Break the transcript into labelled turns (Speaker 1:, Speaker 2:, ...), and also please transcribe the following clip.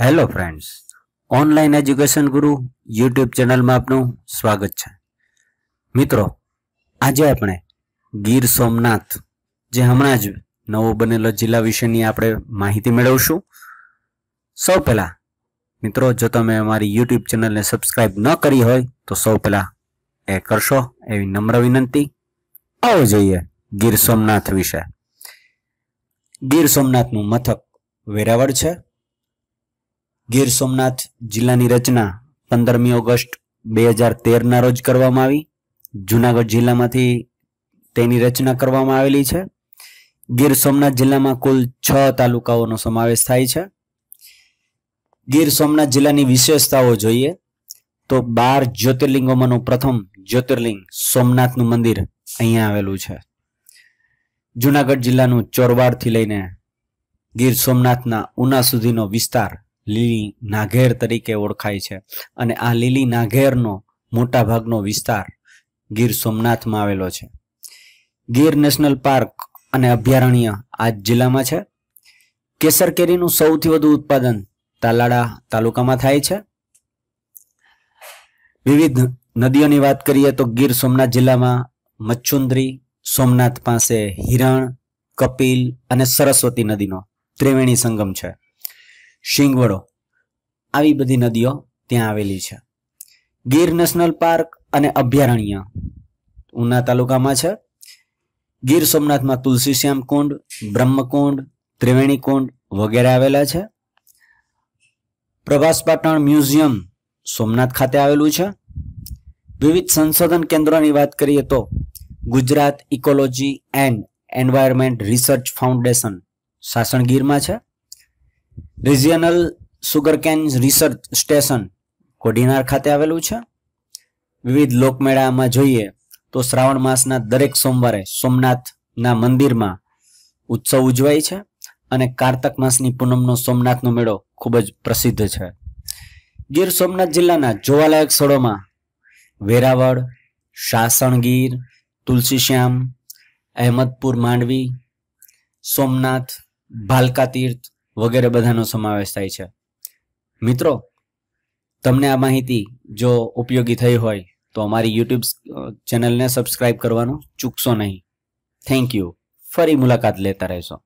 Speaker 1: hello friends online education Guru YouTube ચેનલમાં આપનું સ્વાગત છે મિત્રો આજે આપણે ગીર સોમનાથ જે હમણાં જ નવો બનેલો જિલ્લા વિશેની આપણે માહિતી મેળવશું સૌ પહેલાં મિત્રો જો તમે અમારી યુટ્યુબ ચેનલને સબસ્ક્રાઇબ ન કરી હોય તો સૌ પહેલાં એ કરશો એવી નમ્ર વિનંતી આવો જોઈએ ગીર સોમનાથ વિશે ગીર સોમનાથનું મથક વેરાવળ છે ગીર સોમનાથ જિલ્લાની રચના પંદરમી ઓગસ્ટ બે હજાર તેરના રોજ કરવામાં આવી જુનાગઢ જિલ્લામાંથી તેની રચના કરવામાં આવેલી છે ગીર સોમનાથ જિલ્લામાં કુલ છ તાલુકાઓનો સમાવેશ થાય છે ગીર સોમનાથ જિલ્લાની વિશેષતાઓ જોઈએ તો બાર જ્યોતિર્લિંગોમાંનું પ્રથમ જ્યોતિર્લિંગ સોમનાથનું મંદિર અહીંયા આવેલું છે જુનાગઢ જિલ્લાનું ચોરવાડથી લઈને ગીર સોમનાથના ઉના સુધીનો વિસ્તાર લીલી નાઘેર તરીકે ઓળખાય છે અને આ લીલી નાઘેરનો મોટાભાગનો વિસ્તાર ગીર સોમનાથમાં આવેલો છે ગીર નેશનલ પાર્ક અને અભયારણ્ય આ જિલ્લામાં છે કેસર કેરીનું સૌથી વધુ ઉત્પાદન તાલાડા તાલુકામાં થાય છે વિવિધ નદીઓની વાત કરીએ તો ગીર સોમનાથ જિલ્લામાં મચ્છુંદ્રી સોમનાથ પાસે હિરણ કપિલ અને સરસ્વતી નદીનો ત્રિવેણી સંગમ છે શિંગવડો આવી બધી નદીઓ ત્યાં આવેલી છે ગીર નેશનલ પાર્ક અને અભયારણ્ય ઉના તાલુકામાં છે ગીર સોમનાથમાં તુલસી શ્યામ કુંડ બ્રહ્મકુંડ ત્રિવેણી કુંડ વગેરે આવેલા છે પ્રભાસ પાટણ મ્યુઝિયમ સોમનાથ ખાતે આવેલું છે વિવિધ સંશોધન કેન્દ્રોની વાત કરીએ તો Gujarat ecology and environment research foundation સાસણગીરમાં છે regional sugarcane research station Kodinar ખાતે આવેલું છે વિવિધ લોકમેળામાં જોઈએ તો શ્રાવણ માસના દરેક સોમવારે સોમનાથના મંદિરમાં ઉત્સવ ઉજવાય છે અને કારતક માસની પૂનમનો સોમનાથનો મેળો ખૂબ જ પ્રસિદ્ધ છે ગીર સોમનાથ જિલ્લાના જોવાલાયક સ્થળોમાં વેરાવળ શાસણગીર તુલસીશ્યામ અહેમદપુર માંડવી સોમનાથ ભાલકા તીર્થ વગેરે બધાનો સમાવેશ થાય છે મિત્રો તમને આ માહિતી જો ઉપયોગી થઈ હોય તો અમારી યુટ્યુબ ચેનલને સબસ્ક્રાઇબ કરવાનું ચૂકશો નહીં થેન્ક યુ ફરી મુલાકાત લેતા રહેશો